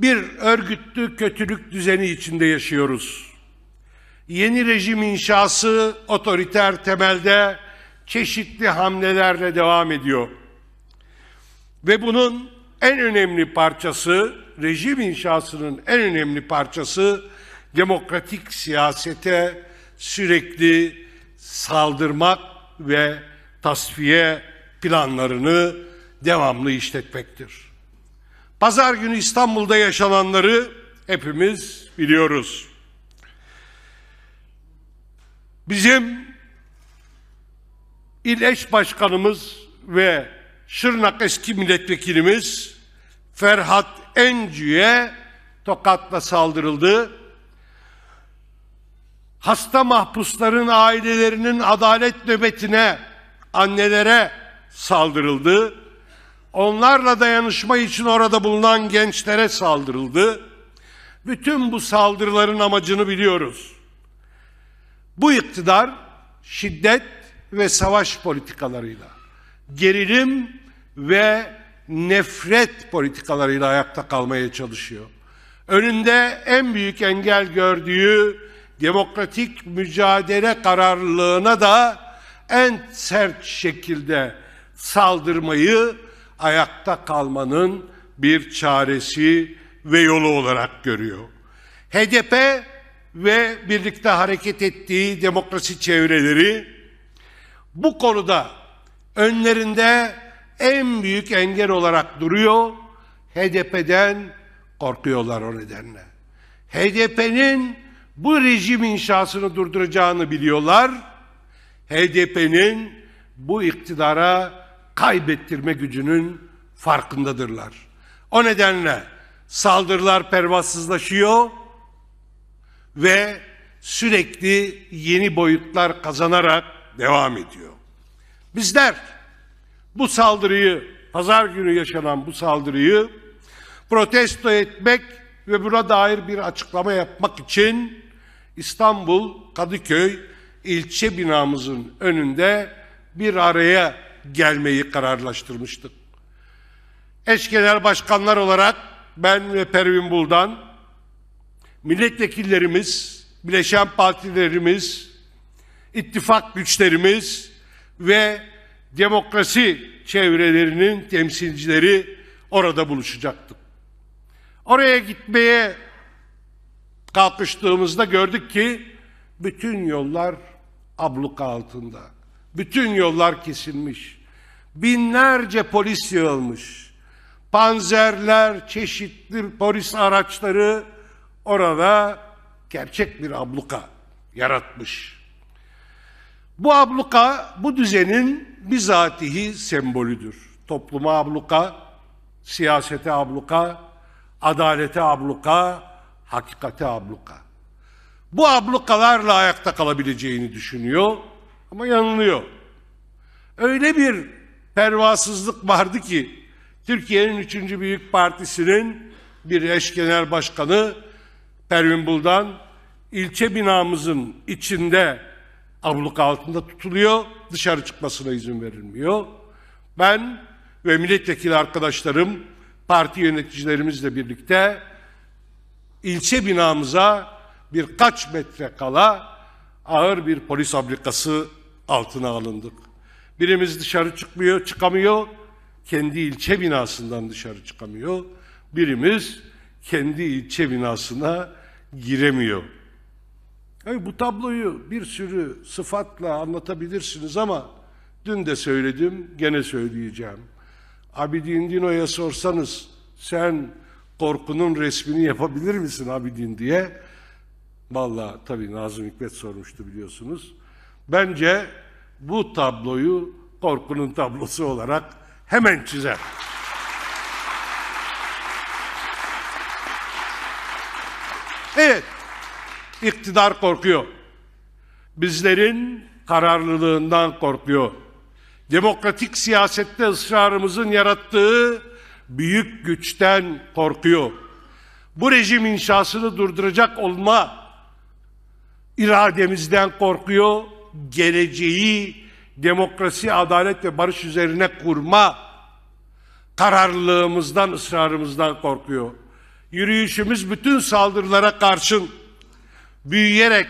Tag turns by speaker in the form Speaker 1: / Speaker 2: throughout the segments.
Speaker 1: Bir örgütlü kötülük düzeni içinde yaşıyoruz. Yeni rejim inşası otoriter temelde çeşitli hamlelerle devam ediyor. Ve bunun en önemli parçası, rejim inşasının en önemli parçası demokratik siyasete sürekli saldırmak ve tasfiye planlarını devamlı işletmektir. Pazar günü İstanbul'da yaşananları hepimiz biliyoruz. Bizim il eş başkanımız ve Şırnak eski milletvekilimiz Ferhat Encü'ye tokatla saldırıldı. Hasta mahpusların ailelerinin adalet nöbetine, annelere saldırıldı onlarla dayanışma için orada bulunan gençlere saldırıldı. Bütün bu saldırıların amacını biliyoruz. Bu iktidar şiddet ve savaş politikalarıyla, gerilim ve nefret politikalarıyla ayakta kalmaya çalışıyor. Önünde en büyük engel gördüğü demokratik mücadele kararlılığına da en sert şekilde saldırmayı ayakta kalmanın bir çaresi ve yolu olarak görüyor. HDP ve birlikte hareket ettiği demokrasi çevreleri bu konuda önlerinde en büyük engel olarak duruyor. HDP'den korkuyorlar o nedenle. HDP'nin bu rejim inşasını durduracağını biliyorlar. HDP'nin bu iktidara kaybettirme gücünün farkındadırlar. O nedenle saldırılar pervasızlaşıyor ve sürekli yeni boyutlar kazanarak devam ediyor. Bizler bu saldırıyı, pazar günü yaşanan bu saldırıyı protesto etmek ve buna dair bir açıklama yapmak için İstanbul Kadıköy ilçe binamızın önünde bir araya gelmeyi kararlaştırmıştık. Eş genel başkanlar olarak ben ve Pervin Buldan, milletvekillerimiz, bileşen partilerimiz, ittifak güçlerimiz ve demokrasi çevrelerinin temsilcileri orada buluşacaktık. Oraya gitmeye kalkıştığımızda gördük ki bütün yollar abluka altında. Bütün yollar kesilmiş. Binlerce polis yığılmış. Panzerler, çeşitli polis araçları orada gerçek bir abluka yaratmış. Bu abluka bu düzenin bizatihi sembolüdür. Topluma abluka, siyasete abluka, adalete abluka, hakikate abluka. Bu ablukalarla ayakta kalabileceğini düşünüyor ama yanılıyor. Öyle bir pervasızlık vardı ki Türkiye'nin üçüncü Büyük Partisi'nin bir eş genel başkanı Pervin Buldan ilçe binamızın içinde abluk altında tutuluyor. Dışarı çıkmasına izin verilmiyor. Ben ve milletvekili arkadaşlarım parti yöneticilerimizle birlikte ilçe binamıza birkaç metre kala ağır bir polis abrikası altına alındık. Birimiz dışarı çıkmıyor, çıkamıyor. Kendi ilçe binasından dışarı çıkamıyor. Birimiz kendi ilçe binasına giremiyor. Yani bu tabloyu bir sürü sıfatla anlatabilirsiniz ama dün de söyledim, gene söyleyeceğim. Abidin Dino'ya sorsanız sen korkunun resmini yapabilir misin Abidin diye Vallahi tabii Nazım Hikmet sormuştu biliyorsunuz. Bence bu tabloyu korkunun tablosu olarak hemen çizer. Evet, iktidar korkuyor. Bizlerin kararlılığından korkuyor. Demokratik siyasette ısrarımızın yarattığı büyük güçten korkuyor. Bu rejim inşasını durduracak olma irademizden korkuyor. Geleceği demokrasi, adalet ve barış üzerine kurma kararlılığımızdan, ısrarımızdan korkuyor. Yürüyüşümüz bütün saldırılara karşın büyüyerek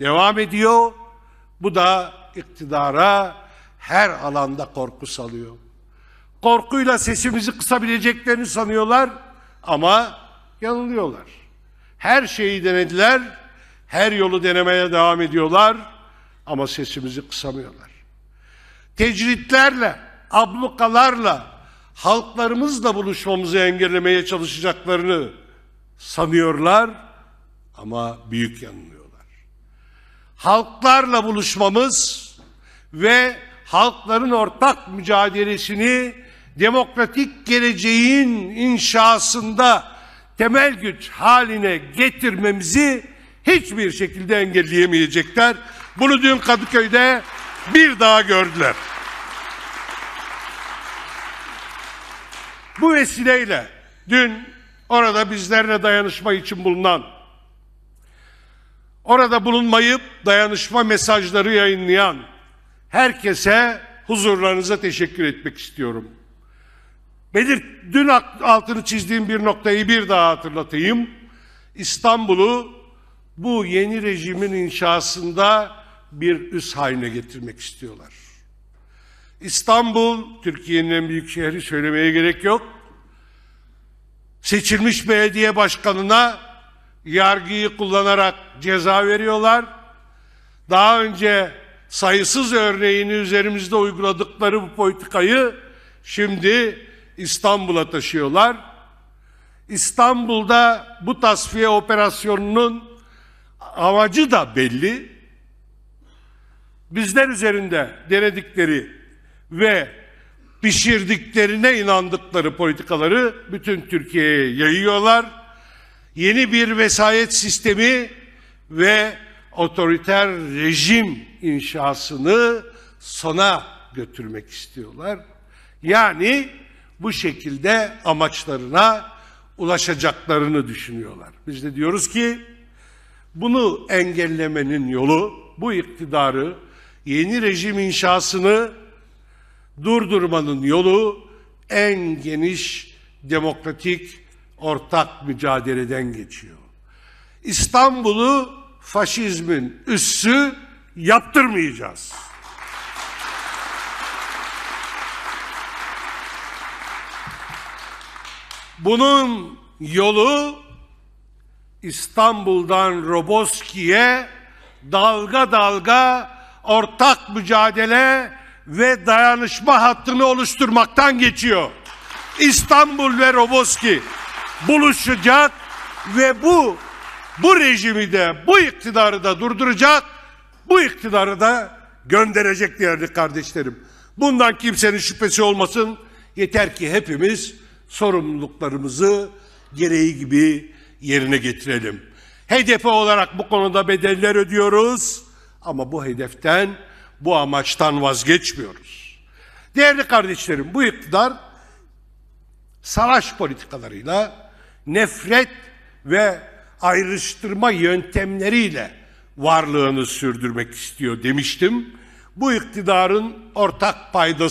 Speaker 1: devam ediyor. Bu da iktidara her alanda korku salıyor. Korkuyla sesimizi kısabileceklerini sanıyorlar ama yanılıyorlar. Her şeyi denediler her yolu denemeye devam ediyorlar ama sesimizi kısamıyorlar. Tecritlerle, ablukalarla, halklarımızla buluşmamızı engellemeye çalışacaklarını sanıyorlar ama büyük yanılıyorlar. Halklarla buluşmamız ve halkların ortak mücadelesini demokratik geleceğin inşasında temel güç haline getirmemizi hiçbir şekilde engelleyemeyecekler. Bunu dün Kadıköy'de bir daha gördüler. Bu vesileyle dün orada bizlerle dayanışma için bulunan, orada bulunmayıp dayanışma mesajları yayınlayan herkese huzurlarınıza teşekkür etmek istiyorum. Belir, dün altını çizdiğim bir noktayı bir daha hatırlatayım. İstanbul'u bu yeni rejimin inşasında bir üst haline getirmek istiyorlar. İstanbul, Türkiye'nin en büyük şehri söylemeye gerek yok. Seçilmiş belediye başkanına yargıyı kullanarak ceza veriyorlar. Daha önce sayısız örneğini üzerimizde uyguladıkları bu politikayı şimdi İstanbul'a taşıyorlar. İstanbul'da bu tasfiye operasyonunun amacı da belli. Bizler üzerinde denedikleri ve pişirdiklerine inandıkları politikaları bütün Türkiye'ye yayıyorlar. Yeni bir vesayet sistemi ve otoriter rejim inşasını sona götürmek istiyorlar. Yani bu şekilde amaçlarına ulaşacaklarını düşünüyorlar. Biz de diyoruz ki bunu engellemenin yolu bu iktidarı yeni rejim inşasını durdurmanın yolu en geniş demokratik ortak mücadeleden geçiyor. İstanbul'u faşizmin üssü yaptırmayacağız. Bunun yolu İstanbul'dan Roboski'ye dalga dalga ortak mücadele ve dayanışma hattını oluşturmaktan geçiyor. İstanbul ve Roboski buluşacak ve bu bu rejimi de bu iktidarı da durduracak, bu iktidarı da gönderecek değerli kardeşlerim. Bundan kimsenin şüphesi olmasın. Yeter ki hepimiz sorumluluklarımızı gereği gibi yerine getirelim. Hedefe olarak bu konuda bedeller ödüyoruz ama bu hedeften, bu amaçtan vazgeçmiyoruz. Değerli kardeşlerim, bu iktidar savaş politikalarıyla, nefret ve ayrıştırma yöntemleriyle varlığını sürdürmek istiyor demiştim. Bu iktidarın ortak paydası